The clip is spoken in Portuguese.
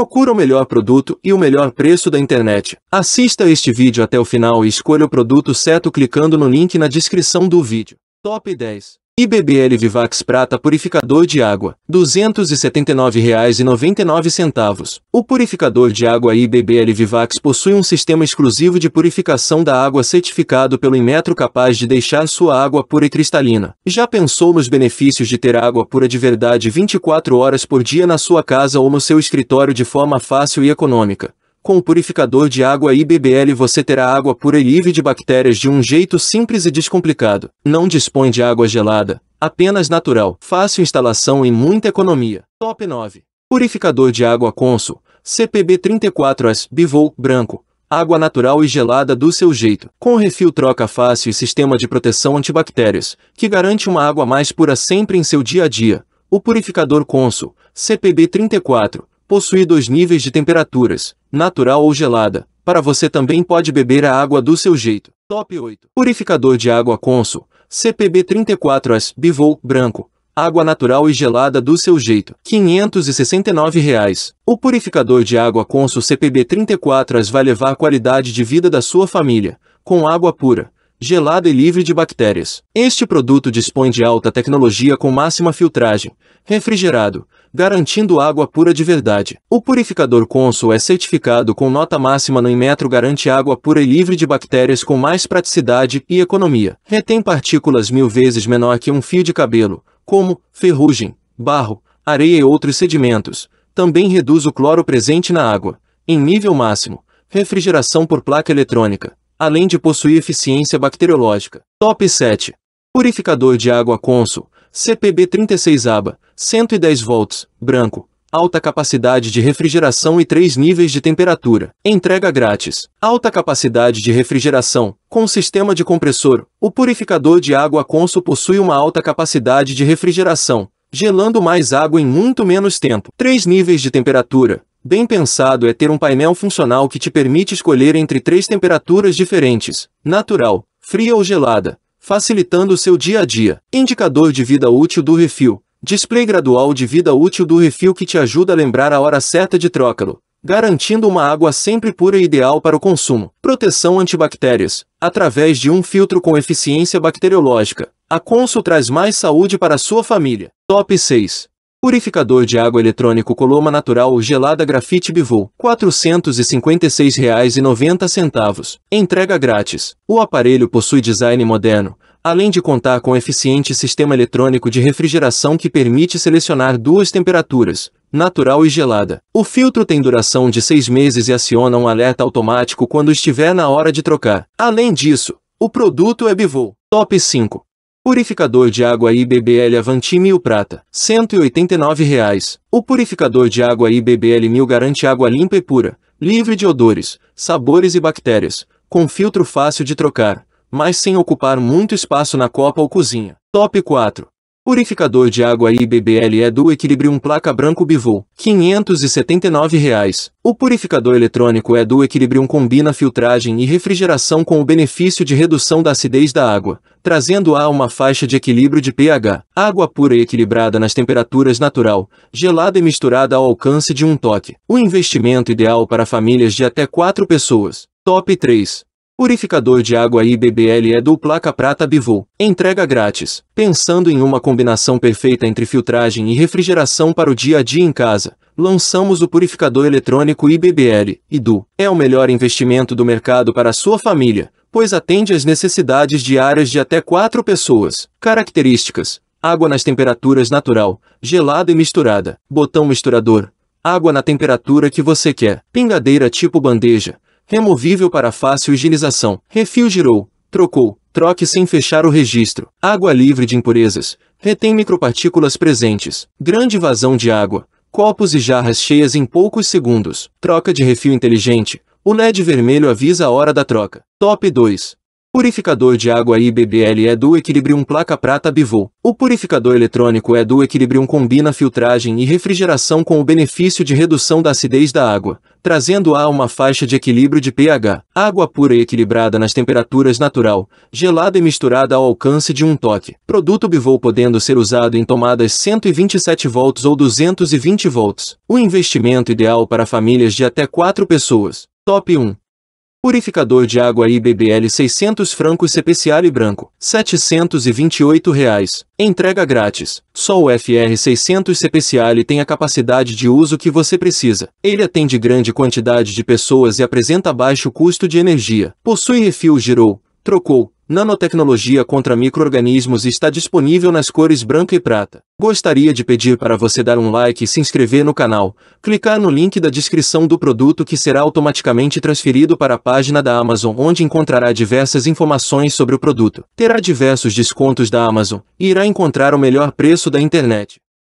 Procura o melhor produto e o melhor preço da internet. Assista este vídeo até o final e escolha o produto certo clicando no link na descrição do vídeo. Top 10 IBBL Vivax Prata Purificador de Água, R$ 279,99. O purificador de água IBBL Vivax possui um sistema exclusivo de purificação da água certificado pelo Inmetro capaz de deixar sua água pura e cristalina. Já pensou nos benefícios de ter água pura de verdade 24 horas por dia na sua casa ou no seu escritório de forma fácil e econômica? Com o purificador de água IBBL você terá água pura e livre de bactérias de um jeito simples e descomplicado. Não dispõe de água gelada, apenas natural, fácil instalação e muita economia. Top 9. Purificador de água Consul, CPB 34S, Bivol, branco. Água natural e gelada do seu jeito. Com refil troca fácil e sistema de proteção antibactérias, que garante uma água mais pura sempre em seu dia a dia. O purificador Consul, CPB 34, possui dois níveis de temperaturas, natural ou gelada. Para você também pode beber a água do seu jeito. Top 8. Purificador de água Consul, CPB 34S, Bivol, branco. Água natural e gelada do seu jeito, R$ 569. O purificador de água Consul CPB 34S vai levar a qualidade de vida da sua família, com água pura gelada e livre de bactérias. Este produto dispõe de alta tecnologia com máxima filtragem, refrigerado, garantindo água pura de verdade. O purificador Consul é certificado com nota máxima no Inmetro garante água pura e livre de bactérias com mais praticidade e economia. Retém partículas mil vezes menor que um fio de cabelo, como ferrugem, barro, areia e outros sedimentos. Também reduz o cloro presente na água, em nível máximo, refrigeração por placa eletrônica, além de possuir eficiência bacteriológica. Top 7. Purificador de água Consul, CPB 36 aba, 110 volts, branco, alta capacidade de refrigeração e 3 níveis de temperatura. Entrega grátis. Alta capacidade de refrigeração. Com sistema de compressor, o purificador de água Consul possui uma alta capacidade de refrigeração, gelando mais água em muito menos tempo. 3 níveis de temperatura. Bem pensado é ter um painel funcional que te permite escolher entre três temperaturas diferentes, natural, fria ou gelada, facilitando o seu dia a dia. Indicador de vida útil do refil. Display gradual de vida útil do refil que te ajuda a lembrar a hora certa de trocá-lo, garantindo uma água sempre pura e ideal para o consumo. Proteção antibactérias. Através de um filtro com eficiência bacteriológica, a Consul traz mais saúde para a sua família. Top 6. Purificador de água eletrônico Coloma Natural Gelada Grafite Bivou, R$ 456,90. Entrega grátis. O aparelho possui design moderno, além de contar com eficiente sistema eletrônico de refrigeração que permite selecionar duas temperaturas, natural e gelada. O filtro tem duração de seis meses e aciona um alerta automático quando estiver na hora de trocar. Além disso, o produto é Bivou. Top 5. Purificador de água IBBL Mil Prata, R$ 189,00. O purificador de água IBBL mil garante água limpa e pura, livre de odores, sabores e bactérias, com filtro fácil de trocar, mas sem ocupar muito espaço na copa ou cozinha. Top 4. Purificador de água IBBL é do Equilibrium Placa Branco Bivou R$ 579,00. O purificador eletrônico é do Equilibrium combina filtragem e refrigeração com o benefício de redução da acidez da água, trazendo-a a uma faixa de equilíbrio de pH. Água pura e equilibrada nas temperaturas natural, gelada e misturada ao alcance de um toque. O investimento ideal para famílias de até 4 pessoas. Top 3. Purificador de água IBBL é do placa prata Bivou Entrega grátis. Pensando em uma combinação perfeita entre filtragem e refrigeração para o dia a dia em casa, lançamos o purificador eletrônico IBBL, IDU. É o melhor investimento do mercado para a sua família, pois atende às necessidades diárias de até 4 pessoas. Características. Água nas temperaturas natural, gelada e misturada. Botão misturador. Água na temperatura que você quer. Pingadeira tipo bandeja Removível para fácil higienização. Refil girou, trocou, troque sem fechar o registro. Água livre de impurezas. Retém micropartículas presentes. Grande vazão de água. Copos e jarras cheias em poucos segundos. Troca de refil inteligente. O LED vermelho avisa a hora da troca. Top 2. Purificador de água IBBL é do Equilibrium Placa Prata Bivou. O purificador eletrônico é do Equilibrium combina filtragem e refrigeração com o benefício de redução da acidez da água, trazendo-a a uma faixa de equilíbrio de pH. Água pura e equilibrada nas temperaturas natural, gelada e misturada ao alcance de um toque. Produto Bivol podendo ser usado em tomadas 127 volts ou 220 volts. O investimento ideal para famílias de até 4 pessoas. Top 1. Purificador de água IBBL 600 francos e branco, 728 reais. Entrega grátis. Só o FR 600 especial tem a capacidade de uso que você precisa. Ele atende grande quantidade de pessoas e apresenta baixo custo de energia. Possui refil girou, trocou, Nanotecnologia contra micro-organismos está disponível nas cores branca e prata. Gostaria de pedir para você dar um like e se inscrever no canal, clicar no link da descrição do produto que será automaticamente transferido para a página da Amazon onde encontrará diversas informações sobre o produto. Terá diversos descontos da Amazon e irá encontrar o melhor preço da internet.